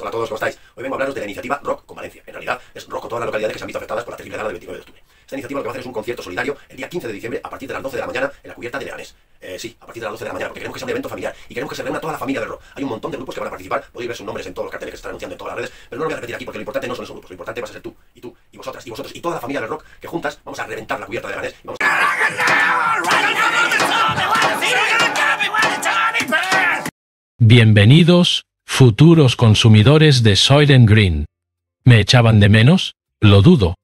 hola a todos, ¿cómo estáis? Hoy vengo a hablaros de la iniciativa Rock con Valencia. En realidad, es Rock con todas las localidades que se han visto afectadas por la terrible gala del 29 de octubre. Esta iniciativa lo que va a hacer es un concierto solidario el día 15 de diciembre a partir de las 12 de la mañana en la cubierta de Leganés. Eh, sí, a partir de las 12 de la mañana, porque queremos que sea un evento familiar y queremos que se reúna toda la familia del rock. Hay un montón de grupos que van a participar, podéis ver sus nombres en todos los carteles que están anunciando en todas las redes, pero no lo voy a repetir aquí porque lo importante no son esos grupos, lo importante va a ser tú, y tú, y vosotras, y vosotros, y toda la familia del rock que juntas vamos a reventar la cubierta de Leganés. vamos a... Bienvenidos futuros consumidores de Soylent Green. ¿Me echaban de menos? Lo dudo.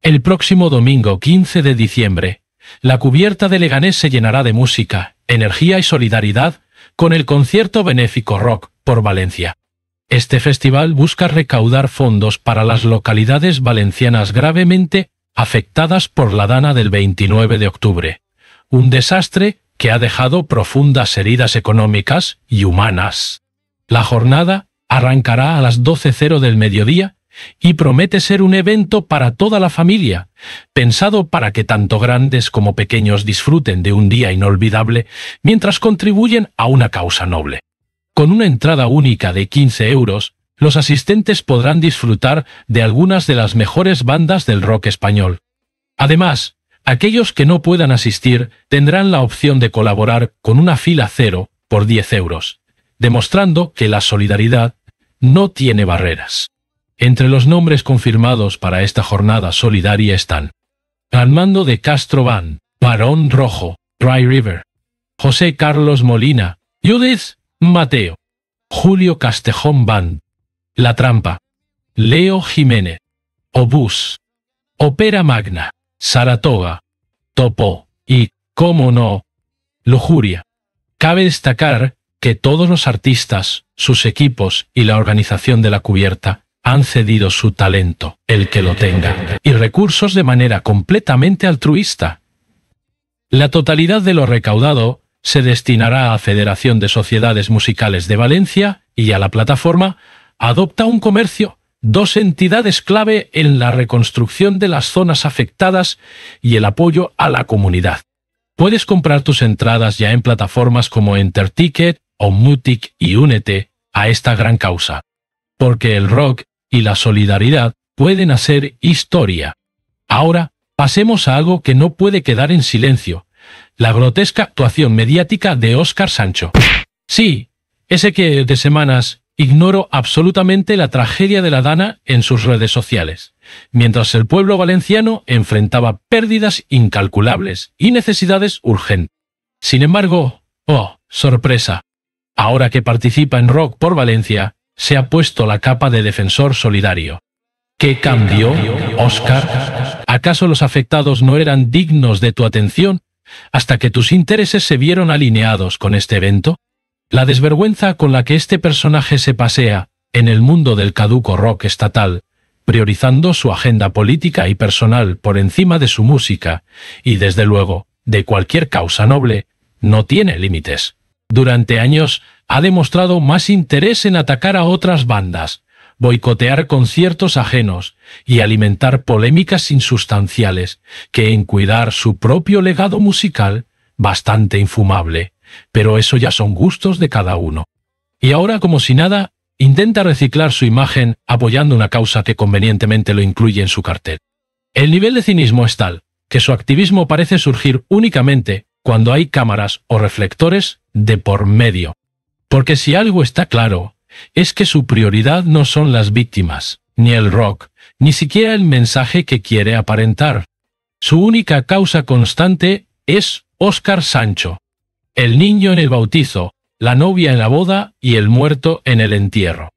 El próximo domingo 15 de diciembre, la cubierta de Leganés se llenará de música, energía y solidaridad con el concierto benéfico Rock por Valencia. Este festival busca recaudar fondos para las localidades valencianas gravemente afectadas por la dana del 29 de octubre, un desastre que ha dejado profundas heridas económicas y humanas. La jornada arrancará a las 12.00 del mediodía y promete ser un evento para toda la familia, pensado para que tanto grandes como pequeños disfruten de un día inolvidable mientras contribuyen a una causa noble. Con una entrada única de 15 euros, los asistentes podrán disfrutar de algunas de las mejores bandas del rock español. Además, aquellos que no puedan asistir tendrán la opción de colaborar con una fila cero por 10 euros demostrando que la solidaridad no tiene barreras. Entre los nombres confirmados para esta jornada solidaria están Armando de Castro Van, Barón Rojo, Dry River, José Carlos Molina, Judith Mateo, Julio Castejón Van, La Trampa, Leo Jiménez, Obús, Opera Magna, Saratoga, Topo y, como no, Lujuria. Cabe destacar que todos los artistas, sus equipos y la organización de la cubierta han cedido su talento, el que lo tenga, y recursos de manera completamente altruista. La totalidad de lo recaudado se destinará a Federación de Sociedades Musicales de Valencia y a la plataforma Adopta un Comercio, dos entidades clave en la reconstrucción de las zonas afectadas y el apoyo a la comunidad. Puedes comprar tus entradas ya en plataformas como Enterticket, Mutic y únete a esta gran causa. Porque el rock y la solidaridad pueden hacer historia. Ahora, pasemos a algo que no puede quedar en silencio. La grotesca actuación mediática de Óscar Sancho. Sí, ese que de semanas ignoro absolutamente la tragedia de la Dana en sus redes sociales, mientras el pueblo valenciano enfrentaba pérdidas incalculables y necesidades urgentes. Sin embargo, oh, sorpresa, ahora que participa en Rock por Valencia, se ha puesto la capa de defensor solidario. ¿Qué cambio, Oscar? ¿Acaso los afectados no eran dignos de tu atención hasta que tus intereses se vieron alineados con este evento? La desvergüenza con la que este personaje se pasea en el mundo del caduco rock estatal, priorizando su agenda política y personal por encima de su música, y desde luego, de cualquier causa noble, no tiene límites durante años ha demostrado más interés en atacar a otras bandas, boicotear conciertos ajenos y alimentar polémicas insustanciales que en cuidar su propio legado musical bastante infumable. Pero eso ya son gustos de cada uno. Y ahora, como si nada, intenta reciclar su imagen apoyando una causa que convenientemente lo incluye en su cartel. El nivel de cinismo es tal que su activismo parece surgir únicamente cuando hay cámaras o reflectores de por medio. Porque si algo está claro, es que su prioridad no son las víctimas, ni el rock, ni siquiera el mensaje que quiere aparentar. Su única causa constante es Óscar Sancho. El niño en el bautizo, la novia en la boda y el muerto en el entierro.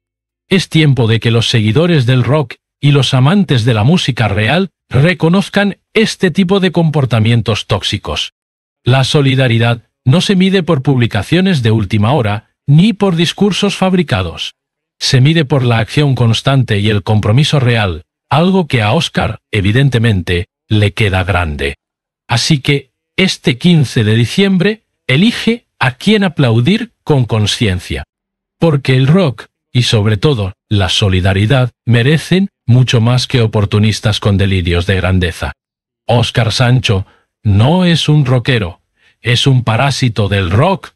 Es tiempo de que los seguidores del rock y los amantes de la música real reconozcan este tipo de comportamientos tóxicos. La solidaridad no se mide por publicaciones de última hora, ni por discursos fabricados. Se mide por la acción constante y el compromiso real, algo que a Oscar, evidentemente, le queda grande. Así que, este 15 de diciembre, elige a quien aplaudir con conciencia. Porque el rock, y sobre todo, la solidaridad, merecen mucho más que oportunistas con delirios de grandeza. Oscar Sancho, no es un rockero, es un parásito del rock.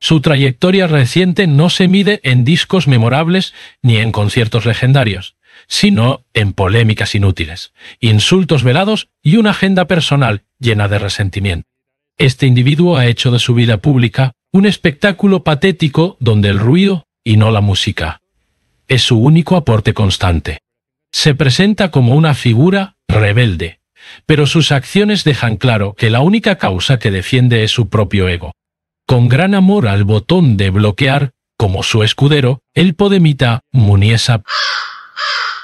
Su trayectoria reciente no se mide en discos memorables ni en conciertos legendarios, sino en polémicas inútiles, insultos velados y una agenda personal llena de resentimiento. Este individuo ha hecho de su vida pública un espectáculo patético donde el ruido y no la música es su único aporte constante. Se presenta como una figura rebelde, pero sus acciones dejan claro que la única causa que defiende es su propio ego. Con gran amor al botón de bloquear, como su escudero, el podemita Muniesa.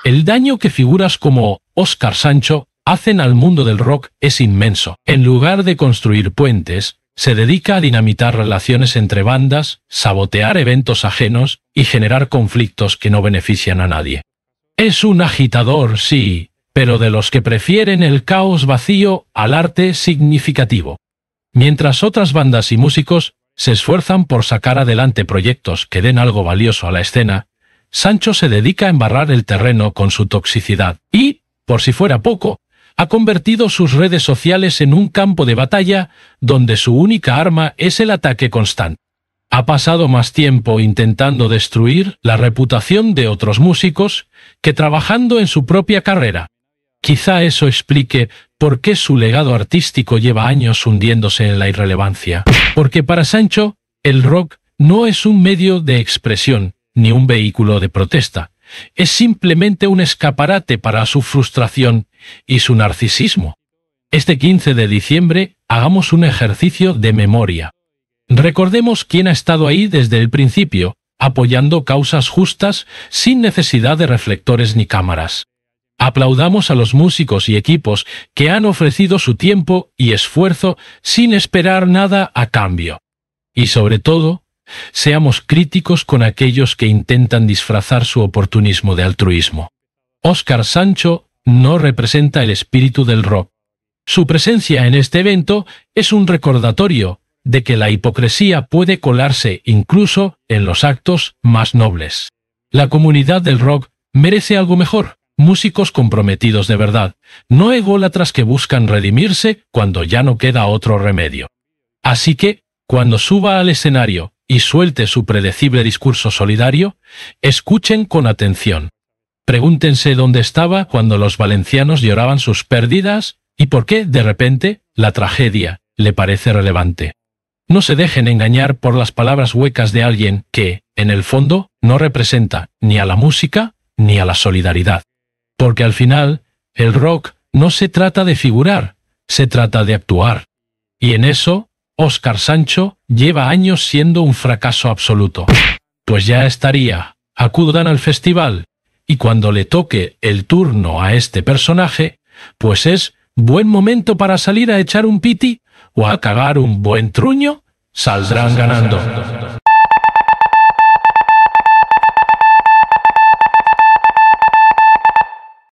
El daño que figuras como Oscar Sancho hacen al mundo del rock es inmenso. En lugar de construir puentes, se dedica a dinamitar relaciones entre bandas, sabotear eventos ajenos y generar conflictos que no benefician a nadie. Es un agitador, sí, pero de los que prefieren el caos vacío al arte significativo. Mientras otras bandas y músicos se esfuerzan por sacar adelante proyectos que den algo valioso a la escena, Sancho se dedica a embarrar el terreno con su toxicidad y, por si fuera poco, ha convertido sus redes sociales en un campo de batalla donde su única arma es el ataque constante. Ha pasado más tiempo intentando destruir la reputación de otros músicos que trabajando en su propia carrera. Quizá eso explique por qué su legado artístico lleva años hundiéndose en la irrelevancia. Porque para Sancho, el rock no es un medio de expresión, ni un vehículo de protesta. Es simplemente un escaparate para su frustración y su narcisismo. Este 15 de diciembre hagamos un ejercicio de memoria. Recordemos quién ha estado ahí desde el principio, apoyando causas justas sin necesidad de reflectores ni cámaras. Aplaudamos a los músicos y equipos que han ofrecido su tiempo y esfuerzo sin esperar nada a cambio. Y sobre todo, seamos críticos con aquellos que intentan disfrazar su oportunismo de altruismo. Oscar Sancho no representa el espíritu del rock. Su presencia en este evento es un recordatorio de que la hipocresía puede colarse incluso en los actos más nobles. La comunidad del rock merece algo mejor músicos comprometidos de verdad, no ególatras que buscan redimirse cuando ya no queda otro remedio. Así que, cuando suba al escenario y suelte su predecible discurso solidario, escuchen con atención. Pregúntense dónde estaba cuando los valencianos lloraban sus pérdidas y por qué, de repente, la tragedia le parece relevante. No se dejen engañar por las palabras huecas de alguien que, en el fondo, no representa ni a la música ni a la solidaridad porque al final el rock no se trata de figurar, se trata de actuar. Y en eso, Oscar Sancho lleva años siendo un fracaso absoluto. Pues ya estaría, acudan al festival, y cuando le toque el turno a este personaje, pues es buen momento para salir a echar un piti o a cagar un buen truño, saldrán ganando.